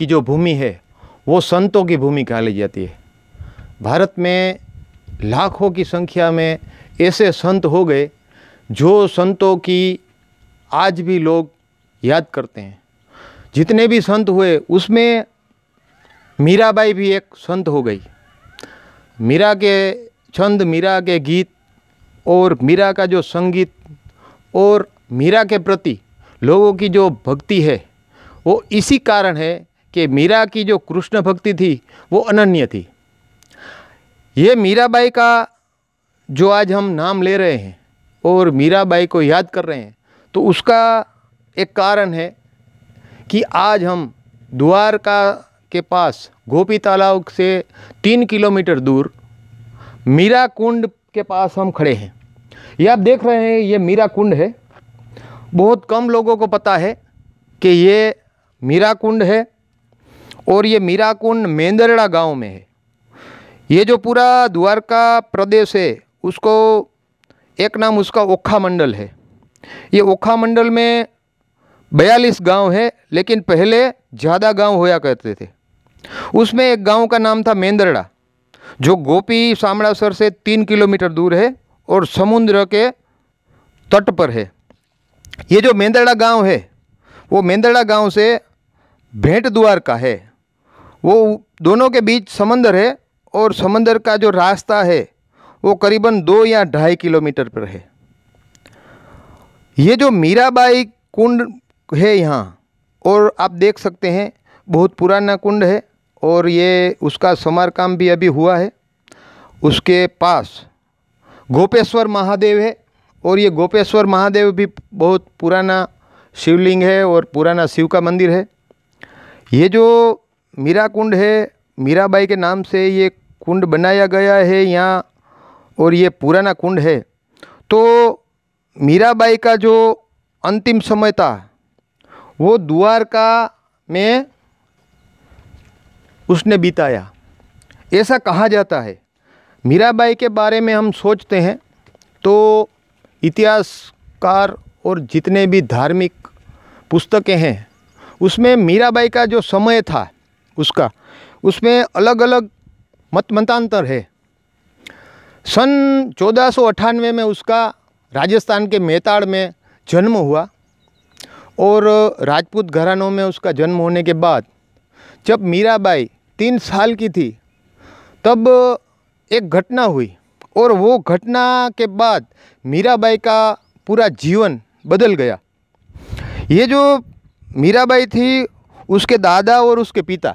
की जो भूमि है वो संतों की भूमि कहली जाती है भारत में लाखों की संख्या में ऐसे संत हो गए जो संतों की आज भी लोग याद करते हैं जितने भी संत हुए उसमें मीराबाई भी एक संत हो गई मीरा के छंद मीरा के गीत और मीरा का जो संगीत और मीरा के प्रति लोगों की जो भक्ति है वो इसी कारण है कि मीरा की जो कृष्ण भक्ति थी वो अनन्य थी ये मीराबाई का जो आज हम नाम ले रहे हैं और मीराबाई को याद कर रहे हैं तो उसका एक कारण है कि आज हम द्वारका के पास गोपी तालाब से तीन किलोमीटर दूर मीरा कुंड के पास हम खड़े हैं ये आप देख रहे हैं ये मीरा कुंड है बहुत कम लोगों को पता है कि ये मीरा कुंड है और ये मीराकुंड मेंदरड़ा गांव में है ये जो पूरा द्वारका प्रदेश है उसको एक नाम उसका ओखा मंडल है ये ओखा मंडल में बयालीस गांव है लेकिन पहले ज़्यादा गांव होया करते थे उसमें एक गांव का नाम था मेंदरड़ा जो गोपी सामड़ासर से तीन किलोमीटर दूर है और समुद्र के तट पर है ये जो मेंदड़ा गांव है वो मेंदड़ा गांव से भेंट द्वार का है वो दोनों के बीच समंदर है और समंदर का जो रास्ता है वो करीबन दो या ढाई किलोमीटर पर है ये जो मीराबाई कुंड है यहाँ और आप देख सकते हैं बहुत पुराना कुंड है और ये उसका समारकाम भी अभी हुआ है उसके पास गोपेश्वर महादेव है और ये गोपेश्वर महादेव भी बहुत पुराना शिवलिंग है और पुराना शिव का मंदिर है ये जो मीरा कुंड है मीराबाई के नाम से ये कुंड बनाया गया है यहाँ और ये पुराना कुंड है तो मीराबाई का जो अंतिम समय था वो द्वारका में उसने बिताया ऐसा कहा जाता है मीराबाई के बारे में हम सोचते हैं तो इतिहासकार और जितने भी धार्मिक पुस्तकें हैं उसमें मीराबाई का जो समय था उसका उसमें अलग अलग मत मतांतर है सन चौदह में उसका राजस्थान के मेताड़ में जन्म हुआ और राजपूत घरानों में उसका जन्म होने के बाद जब मीराबाई तीन साल की थी तब एक घटना हुई और वो घटना के बाद मीराबाई का पूरा जीवन बदल गया ये जो मीराबाई थी उसके दादा और उसके पिता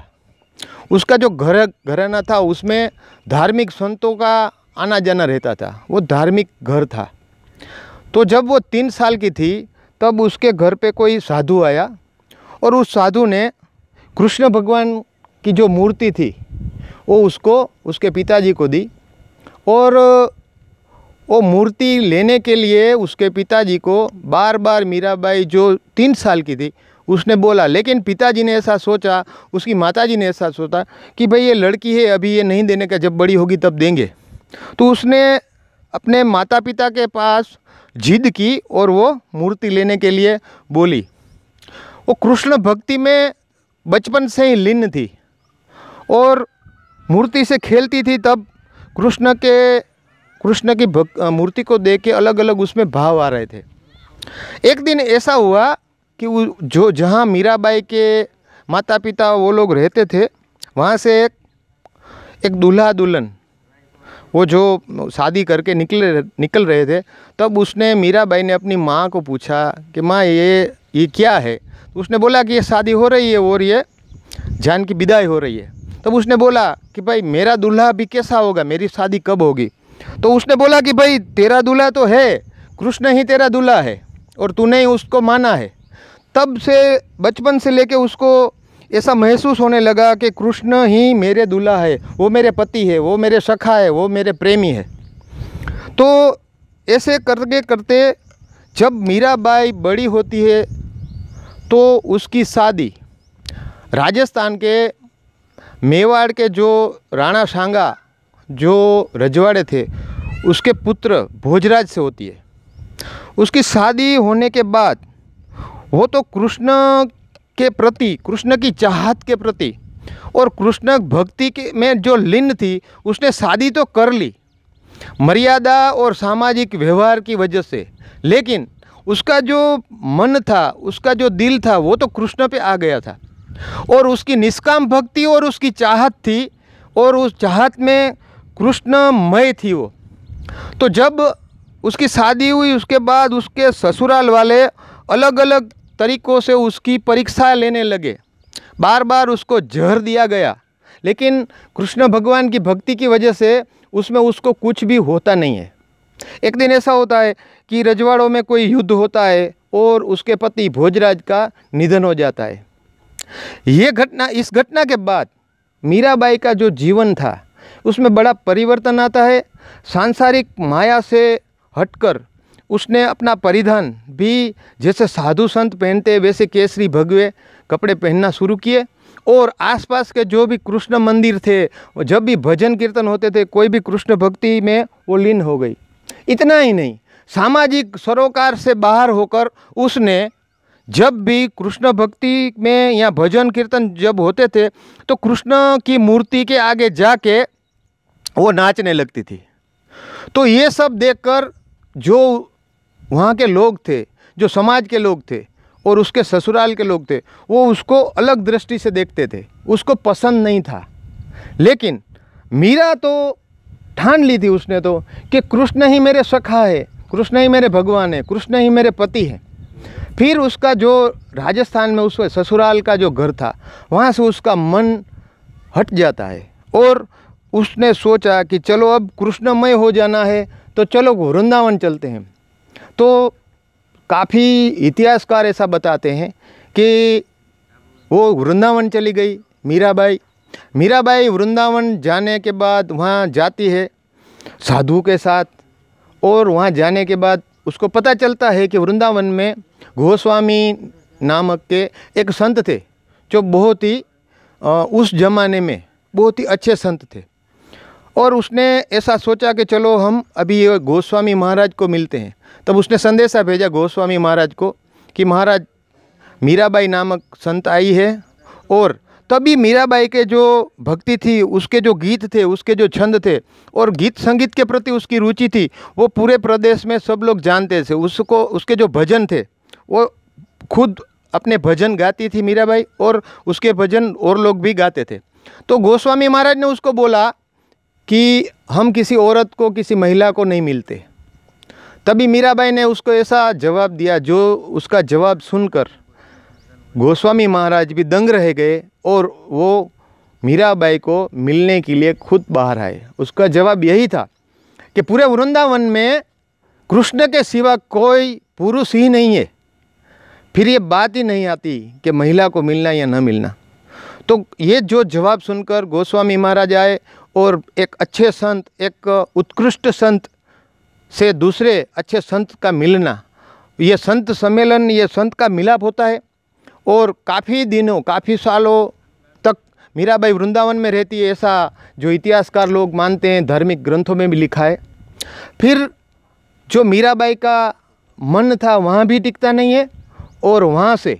उसका जो घर घराना था उसमें धार्मिक संतों का आना जाना रहता था वो धार्मिक घर था तो जब वो तीन साल की थी तब उसके घर पे कोई साधु आया और उस साधु ने कृष्ण भगवान की जो मूर्ति थी वो उसको उसके पिताजी को दी और वो मूर्ति लेने के लिए उसके पिताजी को बार बार मीराबाई जो तीन साल की थी उसने बोला लेकिन पिताजी ने ऐसा सोचा उसकी माताजी ने ऐसा सोचा कि भाई ये लड़की है अभी ये नहीं देने का जब बड़ी होगी तब देंगे तो उसने अपने माता पिता के पास जिद की और वो मूर्ति लेने के लिए बोली वो कृष्ण भक्ति में बचपन से ही लीन थी और मूर्ति से खेलती थी तब कृष्ण के कृष्ण की मूर्ति को देख के अलग अलग उसमें भाव आ रहे थे एक दिन ऐसा हुआ कि वो जो जहाँ मीराबाई के माता पिता वो लोग रहते थे वहाँ से एक एक दूल्हा दुल्हन वो जो शादी करके निकल निकल रहे थे तब उसने मीराबाई ने अपनी माँ को पूछा कि माँ ये ये क्या है तो उसने बोला कि ये शादी हो रही है और ये जान की विदाई हो रही है तब उसने बोला कि भाई मेरा दूल्हा अभी कैसा होगा मेरी शादी कब होगी तो उसने बोला कि भाई तेरा दूल्हा तो है कृष्ण ही तेरा दूल्हा है और तूने ही उसको माना है तब से बचपन से लेके उसको ऐसा महसूस होने लगा कि कृष्ण ही मेरे दूल्हा है वो मेरे पति है वो मेरे सखा है वो मेरे प्रेमी है तो ऐसे करके करते जब मीराबाई बड़ी होती है तो उसकी शादी राजस्थान के मेवाड़ के जो राणा सांगा जो रजवाड़े थे उसके पुत्र भोजराज से होती है उसकी शादी होने के बाद वो तो कृष्ण के प्रति कृष्ण की चाहत के प्रति और कृष्ण भक्ति के में जो लीन थी उसने शादी तो कर ली मर्यादा और सामाजिक व्यवहार की वजह से लेकिन उसका जो मन था उसका जो दिल था वो तो कृष्ण पे आ गया था और उसकी निष्काम भक्ति और उसकी चाहत थी और उस चाहत में कृष्णमय थी वो तो जब उसकी शादी हुई उसके बाद उसके ससुराल वाले अलग अलग तरीक़ों से उसकी परीक्षा लेने लगे बार बार उसको जहर दिया गया लेकिन कृष्ण भगवान की भक्ति की वजह से उसमें उसको कुछ भी होता नहीं है एक दिन ऐसा होता है कि रजवाड़ों में कोई युद्ध होता है और उसके पति भोजराज का निधन हो जाता है ये घटना इस घटना के बाद मीराबाई का जो जीवन था उसमें बड़ा परिवर्तन आता है सांसारिक माया से हटकर उसने अपना परिधान भी जैसे साधु संत पहनते वैसे केसरी भगवे कपड़े पहनना शुरू किए और आसपास के जो भी कृष्ण मंदिर थे जब भी भजन कीर्तन होते थे कोई भी कृष्ण भक्ति में वो लीन हो गई इतना ही नहीं सामाजिक सरोकार से बाहर होकर उसने जब भी कृष्ण भक्ति में या भजन कीर्तन जब होते थे तो कृष्ण की मूर्ति के आगे जाके वो नाचने लगती थी तो ये सब देखकर जो वहाँ के लोग थे जो समाज के लोग थे और उसके ससुराल के लोग थे वो उसको अलग दृष्टि से देखते थे उसको पसंद नहीं था लेकिन मीरा तो ठान ली थी उसने तो कि कृष्ण ही मेरे सखा है कृष्ण ही मेरे भगवान है कृष्ण ही मेरे पति हैं फिर उसका जो राजस्थान में उस ससुराल का जो घर था वहाँ से उसका मन हट जाता है और उसने सोचा कि चलो अब कृष्णमय हो जाना है तो चलो वृंदावन चलते हैं तो काफ़ी इतिहासकार ऐसा बताते हैं कि वो वृंदावन चली गई मीराबाई मीराबाई वृंदावन जाने के बाद वहाँ जाती है साधु के साथ और वहाँ जाने के बाद उसको पता चलता है कि वृंदावन में गोस्वामी नामक के एक संत थे जो बहुत ही उस जमाने में बहुत ही अच्छे संत थे और उसने ऐसा सोचा कि चलो हम अभी ये गोस्वामी महाराज को मिलते हैं तब उसने संदेशा भेजा गोस्वामी महाराज को कि महाराज मीराबाई नामक संत आई है और तभी मीराबाई के जो भक्ति थी उसके जो गीत थे उसके जो छंद थे और गीत संगीत के प्रति उसकी रुचि थी वो पूरे प्रदेश में सब लोग जानते थे उसको उसके जो भजन थे वो खुद अपने भजन गाती थी मीराबाई और उसके भजन और लोग भी गाते थे तो गोस्वामी महाराज ने उसको बोला कि हम किसी औरत को किसी महिला को नहीं मिलते तभी मीराबाई ने उसको ऐसा जवाब दिया जो उसका जवाब सुनकर गोस्वामी महाराज भी दंग रह गए और वो मीराबाई को मिलने के लिए खुद बाहर आए उसका जवाब यही था कि पूरे वृंदावन में कृष्ण के सिवा कोई पुरुष ही नहीं है फिर ये बात ही नहीं आती कि महिला को मिलना या न मिलना तो ये जो जवाब सुनकर गोस्वामी महाराज आए और एक अच्छे संत एक उत्कृष्ट संत से दूसरे अच्छे संत का मिलना ये संत सम्मेलन ये संत का मिलाप होता है और काफ़ी दिनों काफ़ी सालों तक मीराबाई वृंदावन में रहती है ऐसा जो इतिहासकार लोग मानते हैं धार्मिक ग्रंथों में भी लिखा है फिर जो मीराबाई का मन था वहाँ भी टिकता नहीं है और वहाँ से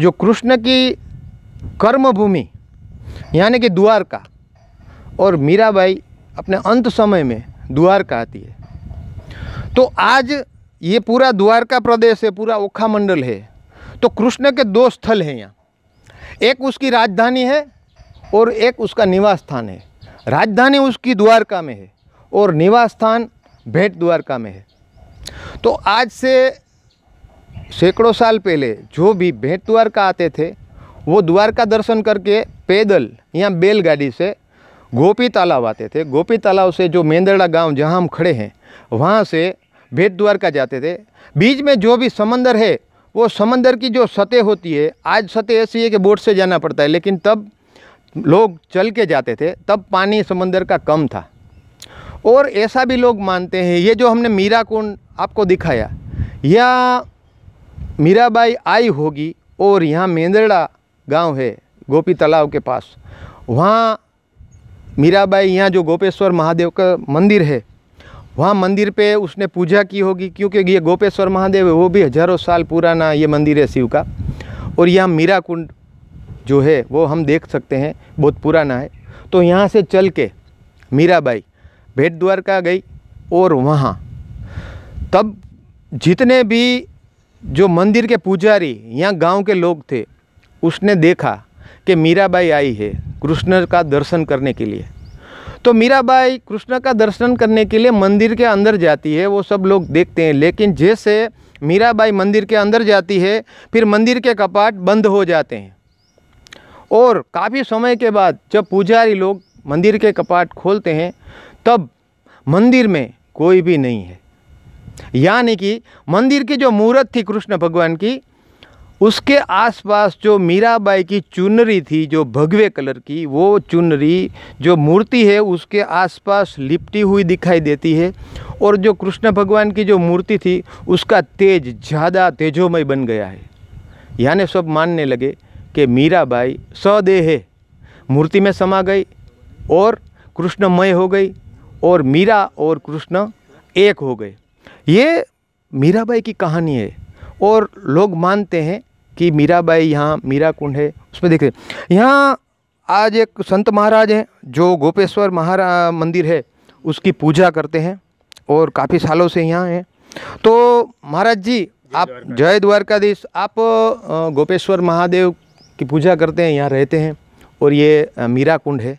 जो कृष्ण की कर्मभूमि यानी कि द्वारका और मीराबाई अपने अंत समय में द्वारका आती है तो आज ये पूरा द्वारका प्रदेश है पूरा ओखा मंडल है तो कृष्ण के दो स्थल हैं यहाँ एक उसकी राजधानी है और एक उसका निवास स्थान है राजधानी उसकी द्वारका में है और निवास स्थान भेंट द्वारका में है तो आज से सैकड़ों साल पहले जो भी भेंट द्वारका आते थे वो द्वारका दर्शन करके पैदल या बैलगाड़ी से गोपी तालाब आते थे गोपी तालाब से जो मेंदड़ा गांव जहां हम खड़े हैं वहां से भेद द्वार का जाते थे बीच में जो भी समंदर है वो समंदर की जो सतह होती है आज सतह ऐसी है कि बोट से जाना पड़ता है लेकिन तब लोग चल के जाते थे तब पानी समंदर का कम था और ऐसा भी लोग मानते हैं ये जो हमने मीरा कुंड आपको दिखाया या मीराबाई आई होगी और यहाँ मेंदड़ा गांव है गोपी तालाब के पास वहाँ मीराबाई यहाँ जो गोपेश्वर महादेव का मंदिर है वहाँ मंदिर पे उसने पूजा की होगी क्योंकि ये गोपेश्वर महादेव है वो भी हज़ारों साल पुराना ये मंदिर है शिव का और यहाँ मीरा कुंड जो है वो हम देख सकते हैं बहुत पुराना है तो यहाँ से चल के मीराबाई भेट द्वारका गई और वहाँ तब जितने भी जो मंदिर के पुजारी यहाँ गांव के लोग थे उसने देखा कि मीराबाई आई है कृष्ण का दर्शन करने के लिए तो मीराबाई कृष्ण का दर्शन करने के लिए मंदिर के अंदर जाती है वो सब लोग देखते हैं लेकिन जैसे मीराबाई मंदिर के अंदर जाती है फिर मंदिर के कपाट बंद हो जाते हैं और काफ़ी समय के बाद जब पुजारी लोग मंदिर के कपाट खोलते हैं तब मंदिर में कोई भी नहीं है यानी कि मंदिर की जो मूर्त थी कृष्ण भगवान की उसके आसपास जो मीराबाई की चुनरी थी जो भगवे कलर की वो चुनरी जो मूर्ति है उसके आसपास लिपटी हुई दिखाई देती है और जो कृष्ण भगवान की जो मूर्ति थी उसका तेज ज़्यादा तेजोमय बन गया है यानी सब मानने लगे कि मीराबाई सदेह मूर्ति में समा गई और कृष्णमय हो गई और मीरा और कृष्ण एक हो गए ये मीराबाई की कहानी है और लोग मानते हैं कि मीराबाई यहाँ मीरा कुंड है उसमें देखें यहाँ आज एक संत महाराज हैं जो गोपेश्वर महारा मंदिर है उसकी पूजा करते हैं और काफ़ी सालों से यहाँ हैं तो महाराज जी आप जय द्वारकाधीश आप गोपेश्वर महादेव की पूजा करते हैं यहाँ रहते हैं और ये मीरा कुंड है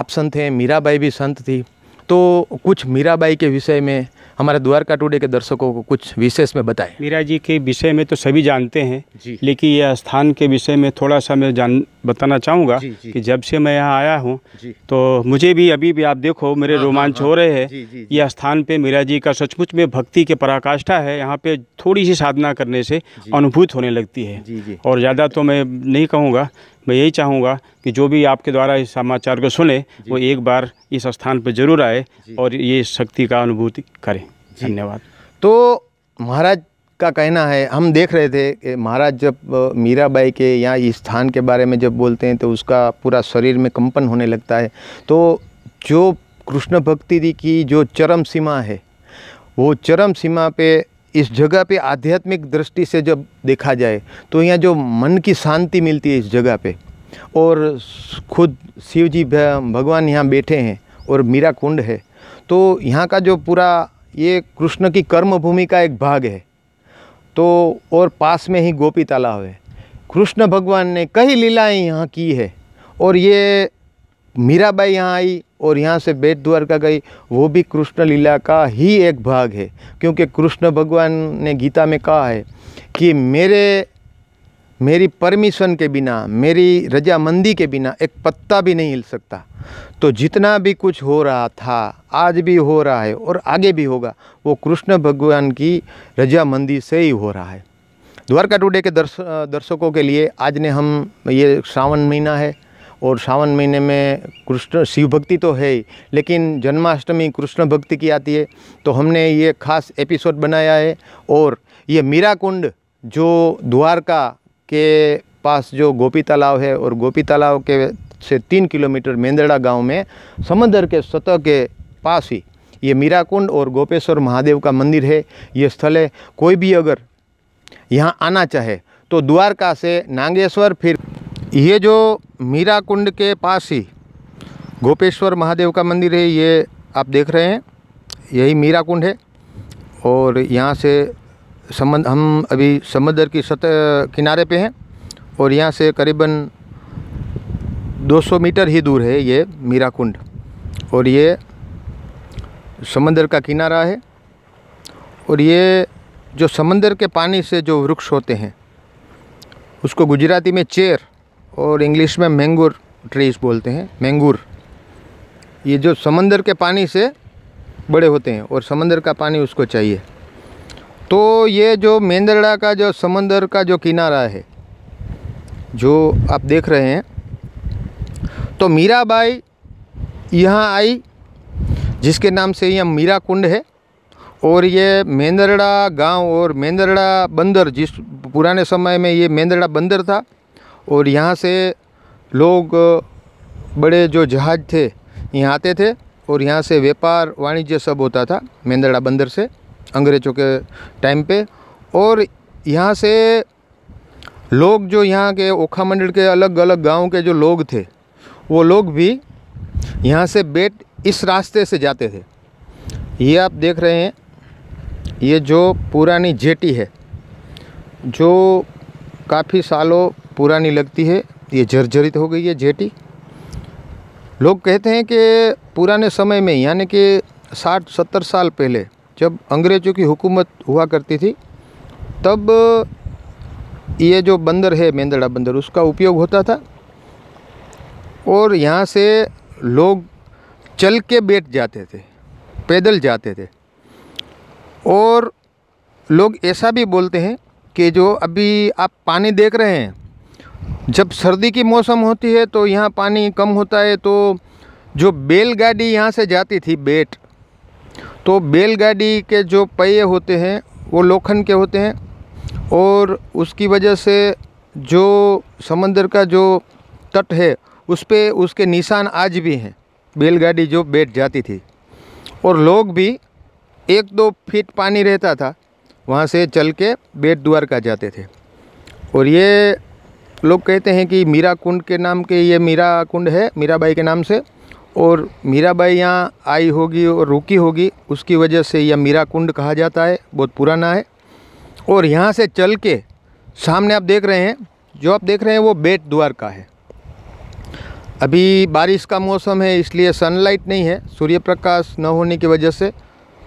आप संत हैं मीराबाई भी संत थी तो कुछ मीराबाई के विषय में हमारे द्वारका टूडे के दर्शकों को कुछ विशेष में बताएं मीरा जी के विषय में तो सभी जानते हैं लेकिन यह स्थान के विषय में थोड़ा सा मैं जान बताना चाहूँगा कि जब से मैं यहाँ आया हूँ तो मुझे भी अभी भी आप देखो मेरे हाँ, हाँ, रोमांच हाँ। हो रहे हैं यह स्थान पे मीरा जी का सचमुच में भक्ति के पराकाष्ठा है यहाँ पे थोड़ी सी साधना करने से अनुभूत होने लगती है और ज़्यादा तो मैं नहीं कहूँगा मैं यही चाहूँगा कि जो भी आपके द्वारा इस समाचार को सुने वो एक बार इस स्थान पर जरूर आए और ये शक्ति का अनुभूति करें धन्यवाद तो महाराज का कहना है हम देख रहे थे कि महाराज जब मीराबाई के यहाँ इस स्थान के बारे में जब बोलते हैं तो उसका पूरा शरीर में कंपन होने लगता है तो जो कृष्ण भक्ति की जो चरम सीमा है वो चरम सीमा पे इस जगह पे आध्यात्मिक दृष्टि से जब देखा जाए तो यहाँ जो मन की शांति मिलती है इस जगह पे और खुद शिव जी भगवान यहाँ बैठे हैं और मीरा कुंड है तो यहाँ का जो पूरा ये कृष्ण की कर्म भूमि का एक भाग है तो और पास में ही गोपी तालाब है कृष्ण भगवान ने कई लीलाएँ यहाँ की है और ये मीराबाई यहाँ आई और यहाँ से बेट द्वारका गई वो भी कृष्ण लीला का ही एक भाग है क्योंकि कृष्ण भगवान ने गीता में कहा है कि मेरे मेरी परमिशन के बिना मेरी रजामंदी के बिना एक पत्ता भी नहीं हिल सकता तो जितना भी कुछ हो रहा था आज भी हो रहा है और आगे भी होगा वो कृष्ण भगवान की रजामंदी से ही हो रहा है द्वारका टुडे के दर्श दर्शकों के लिए आज ने हम ये श्रावण महीना है और सावन महीने में कृष्ण शिव भक्ति तो है ही लेकिन जन्माष्टमी कृष्ण भक्ति की आती है तो हमने ये खास एपिसोड बनाया है और ये मीरा कुंड जो द्वारका के पास जो गोपी तालाब है और गोपी तालाब के से तीन किलोमीटर मेंदड़ा गांव में समंदर के सतह के पास ही ये मीराकुंड और गोपेश्वर महादेव का मंदिर है ये स्थल है कोई भी अगर यहाँ आना चाहे तो द्वारका से नागेश्वर फिर ये जो मीराकुंड के पास ही गोपेश्वर महादेव का मंदिर है ये आप देख रहे हैं यही मीराकुंड है और यहाँ से समंद हम अभी समुद्र की सतह किनारे पे हैं और यहाँ से करीबन 200 मीटर ही दूर है ये मीरा कुंड और ये समंदर का किनारा है और ये जो समंदर के पानी से जो वृक्ष होते हैं उसको गुजराती में चेर और इंग्लिश में मैंगूर ट्रीज बोलते हैं मैंगूर ये जो समंदर के पानी से बड़े होते हैं और समंदर का पानी उसको चाहिए तो ये जो मेंदरड़ा का जो समंदर का जो किनारा है जो आप देख रहे हैं तो मीराबाई यहाँ आई जिसके नाम से यह मीरा कुंड है और ये मेंदरड़ा गांव और मेंदरड़ा बंदर जिस पुराने समय में ये मेंदरड़ा बंदर था और यहाँ से लोग बड़े जो जहाज थे यहाँ आते थे और यहाँ से व्यापार वाणिज्य सब होता था मेंदरड़ा बंदर से अंग्रेज़ों के टाइम पे और यहाँ से लोग जो यहाँ के ओखा मंडल के अलग अलग गांव के जो लोग थे वो लोग भी यहाँ से बेट इस रास्ते से जाते थे ये आप देख रहे हैं ये जो पुरानी जेटी है जो काफ़ी सालों पुरानी लगती है ये जर्जरित हो गई है जेटी लोग कहते हैं कि पुराने समय में यानी कि साठ सत्तर साल पहले जब अंग्रेज़ों की हुकूमत हुआ करती थी तब ये जो बंदर है मेंदड़ा बंदर उसका उपयोग होता था और यहाँ से लोग चल के बैठ जाते थे पैदल जाते थे और लोग ऐसा भी बोलते हैं कि जो अभी आप पानी देख रहे हैं जब सर्दी की मौसम होती है तो यहाँ पानी कम होता है तो जो बैलगाड़ी यहाँ से जाती थी बेट तो बैलगाड़ी के जो पहिए होते हैं वो लोखंड के होते हैं और उसकी वजह से जो समंदर का जो तट है उस पर उसके निशान आज भी हैं बैलगाड़ी जो बैठ जाती थी और लोग भी एक दो फीट पानी रहता था वहाँ से चल के बेट का जाते थे और ये लोग कहते हैं कि मीरा कुंड के नाम के ये मीरा कुंड है मीराबाई के नाम से और मीराबाई यहाँ आई होगी और रुकी होगी उसकी वजह से यह मीरा कुंड कहा जाता है बहुत पुराना है और यहाँ से चल के सामने आप देख रहे हैं जो आप देख रहे हैं वो बेट द्वार का है अभी बारिश का मौसम है इसलिए सनलाइट नहीं है सूर्य प्रकाश न होने की वजह से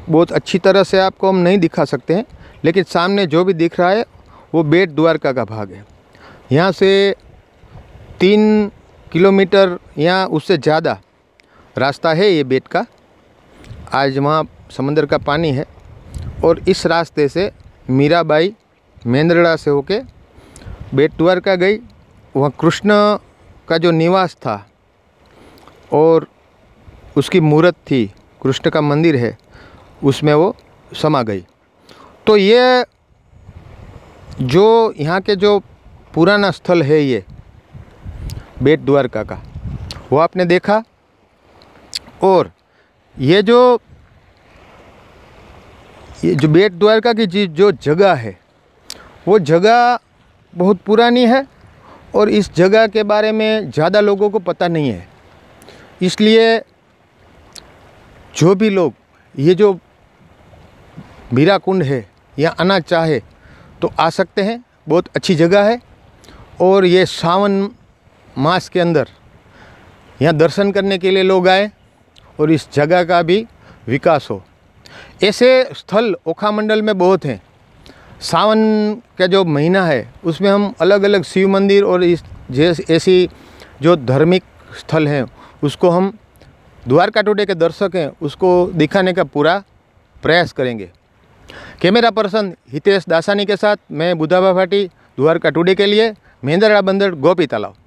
बहुत अच्छी तरह से आपको हम नहीं दिखा सकते हैं लेकिन सामने जो भी दिख रहा है वो बेट द्वारका का भाग है यहाँ से तीन किलोमीटर या उससे ज़्यादा रास्ता है ये बेट का आज वहाँ समंदर का पानी है और इस रास्ते से मीराबाई मेंद्रड़ा से होके बेट द्वारका गई वहाँ कृष्ण का जो निवास था और उसकी मूर्त थी कृष्ण का मंदिर है उसमें वो समा गई तो ये जो यहाँ के जो पुराना स्थल है ये बेट द्वारका का वो आपने देखा और ये जो ये जो बेट द्वारका की जी जो जगह है वो जगह बहुत पुरानी है और इस जगह के बारे में ज़्यादा लोगों को पता नहीं है इसलिए जो भी लोग ये जो मीरा कुंड है या आना चाहे तो आ सकते हैं बहुत अच्छी जगह है और ये सावन मास के अंदर यहाँ दर्शन करने के लिए लोग आए और इस जगह का भी विकास हो ऐसे स्थल ओखा मंडल में बहुत हैं सावन का जो महीना है उसमें हम अलग अलग शिव मंदिर और इस जैसे ऐसी जो धार्मिक स्थल हैं उसको हम द्वारका टुडे के दर्शक हैं उसको दिखाने का पूरा प्रयास करेंगे कैमरा पर्सन हितेश दासानी के साथ मैं बुधाबा भाटी द्वारका टुडे के लिए महेंद्रा बंदर गोपी तालाब